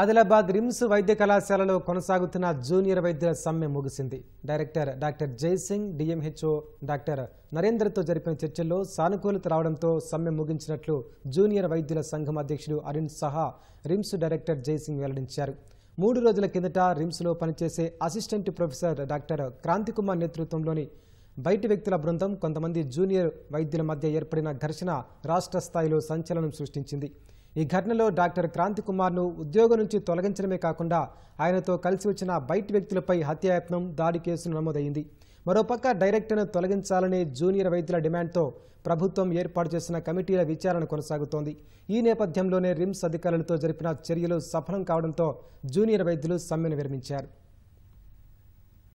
Adilabad RIMS వైద్య కళాశాలలో కొనసాగుతున్న జూనియర్ వైద్యుల సమ్మె ముగిసింది director doctor Jaisingh DMHO doctor నరేందర్తో జరిపిన చర్చల్లో సానుకూలత రావడంతో సమ్మె ముగించినట్లు జూనియర్ వైద్యుల సంఘం అధ్యక్షుడు అరుణ్ సహా రిమ్స్ డైరెక్టర్ జయసింగ్ వెల్లడించారు మూడు రోజుల కిందట రిమ్స్లో పనిచేసే అసిస్టెంట్ ప్రొఫెసర్ డాక్టర్ క్రాంతికుమార్ నేతృత్వంలోని బయటి వ్యక్తుల బృందం కొంతమంది జూనియర్ వైద్యుల మధ్య ఏర్పడిన ఘర్షణ రాష్ట్ర స్థాయిలో సంచలనం సృష్టించింది ఈ ఘటనలో డాక్టర్ క్రాంతి కుమార్ను ఉద్యోగం నుంచి తొలగించడమే కాకుండా ఆయనతో కలిసి వచ్చిన బయటి వ్యక్తులపై హత్యాయత్నం దాడి కేసు నమోదైంది మరోపక్క డైరెక్టర్ను తొలగించాలనే జూనియర్ వైద్యుల డిమాండ్తో ప్రభుత్వం ఏర్పాటు చేసిన కమిటీల విచారణ కొనసాగుతోంది ఈ నేపథ్యంలోనే రిమ్స్ అధికారులతో జరిపిన చర్యలు సఫలం కావడంతో జూనియర్ వైద్యులు సమ్మెను విరమించారు